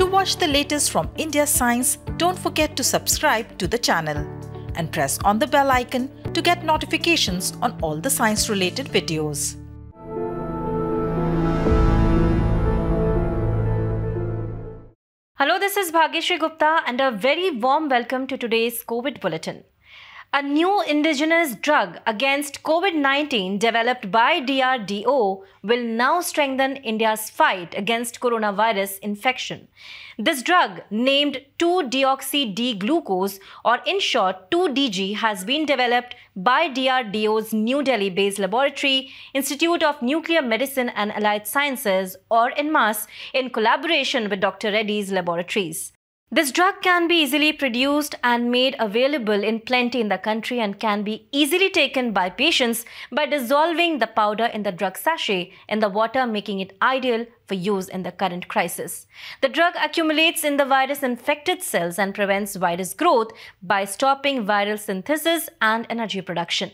To watch the latest from India Science, don't forget to subscribe to the channel and press on the bell icon to get notifications on all the science related videos. Hello, this is Bhagyashri Gupta and a very warm welcome to today's COVID Bulletin. A new indigenous drug against COVID 19 developed by DRDO will now strengthen India's fight against coronavirus infection. This drug, named 2 deoxy D glucose, or in short 2DG, has been developed by DRDO's New Delhi based laboratory, Institute of Nuclear Medicine and Allied Sciences, or INMAS, in collaboration with Dr. Reddy's laboratories. This drug can be easily produced and made available in plenty in the country and can be easily taken by patients by dissolving the powder in the drug sachet in the water, making it ideal for use in the current crisis. The drug accumulates in the virus infected cells and prevents virus growth by stopping viral synthesis and energy production.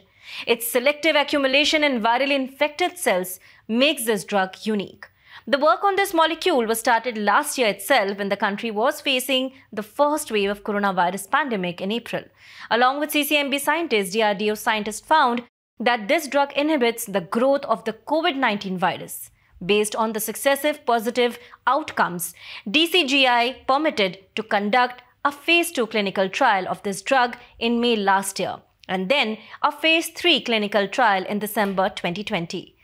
Its selective accumulation in virally infected cells makes this drug unique. The work on this molecule was started last year itself when the country was facing the first wave of coronavirus pandemic in April. Along with CCMB scientists, DRDO scientists found that this drug inhibits the growth of the COVID-19 virus. Based on the successive positive outcomes, DCGI permitted to conduct a phase 2 clinical trial of this drug in May last year and then a phase 3 clinical trial in December 2020.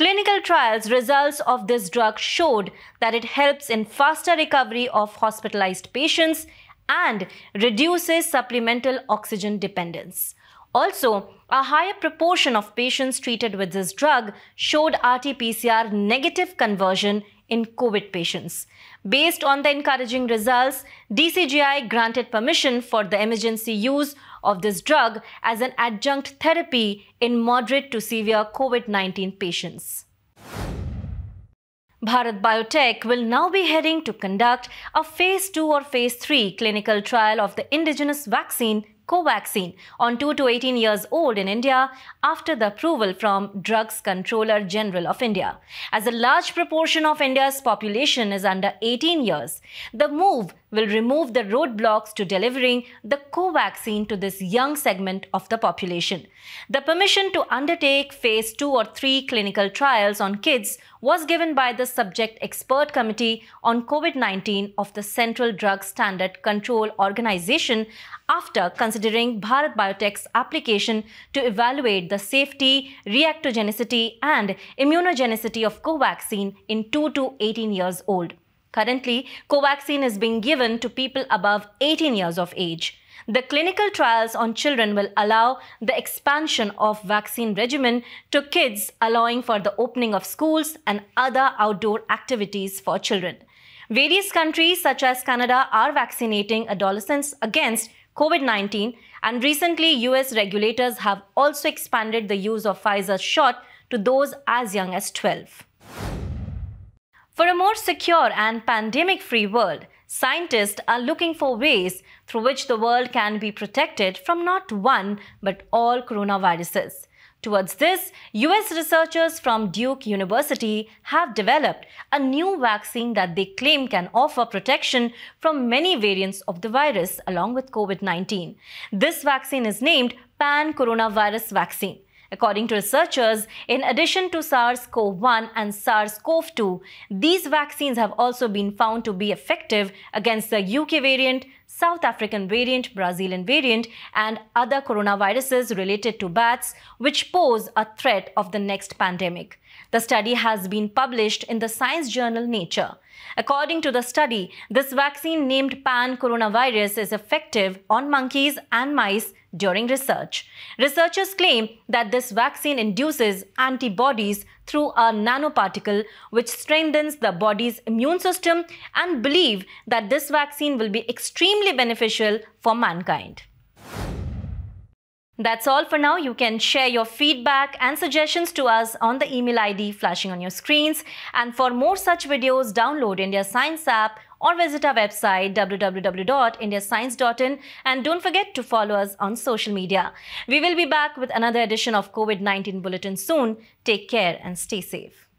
Clinical trials results of this drug showed that it helps in faster recovery of hospitalized patients and reduces supplemental oxygen dependence. Also, a higher proportion of patients treated with this drug showed RT-PCR negative conversion in COVID patients. Based on the encouraging results, DCGI granted permission for the emergency use of this drug as an adjunct therapy in moderate to severe COVID-19 patients. Bharat Biotech will now be heading to conduct a phase 2 or phase 3 clinical trial of the indigenous vaccine Covaxin on 2 to 18 years old in India after the approval from Drugs Controller General of India. As a large proportion of India's population is under 18 years, the move will remove the roadblocks to delivering the co-vaccine to this young segment of the population. The permission to undertake phase 2 or 3 clinical trials on kids was given by the Subject Expert Committee on COVID-19 of the Central Drug Standard Control Organization after considering Bharat Biotech's application to evaluate the safety, reactogenicity and immunogenicity of Covaxin in 2 to 18 years old. Currently, Covaxin is being given to people above 18 years of age. The clinical trials on children will allow the expansion of vaccine regimen to kids, allowing for the opening of schools and other outdoor activities for children. Various countries such as Canada are vaccinating adolescents against COVID-19 and recently US regulators have also expanded the use of Pfizer's shot to those as young as 12. For a more secure and pandemic free world, scientists are looking for ways through which the world can be protected from not one but all coronaviruses. Towards this, US researchers from Duke University have developed a new vaccine that they claim can offer protection from many variants of the virus along with COVID 19. This vaccine is named Pan Coronavirus Vaccine. According to researchers, in addition to SARS-CoV-1 and SARS-CoV-2, these vaccines have also been found to be effective against the UK variant South African variant, Brazilian variant, and other coronaviruses related to bats, which pose a threat of the next pandemic. The study has been published in the science journal Nature. According to the study, this vaccine named pan coronavirus is effective on monkeys and mice during research. Researchers claim that this vaccine induces antibodies through a nanoparticle which strengthens the body's immune system and believe that this vaccine will be extremely beneficial for mankind. That's all for now. You can share your feedback and suggestions to us on the email ID flashing on your screens. And for more such videos, download India Science app or visit our website www.indiascience.in and don't forget to follow us on social media. We will be back with another edition of COVID-19 Bulletin soon. Take care and stay safe.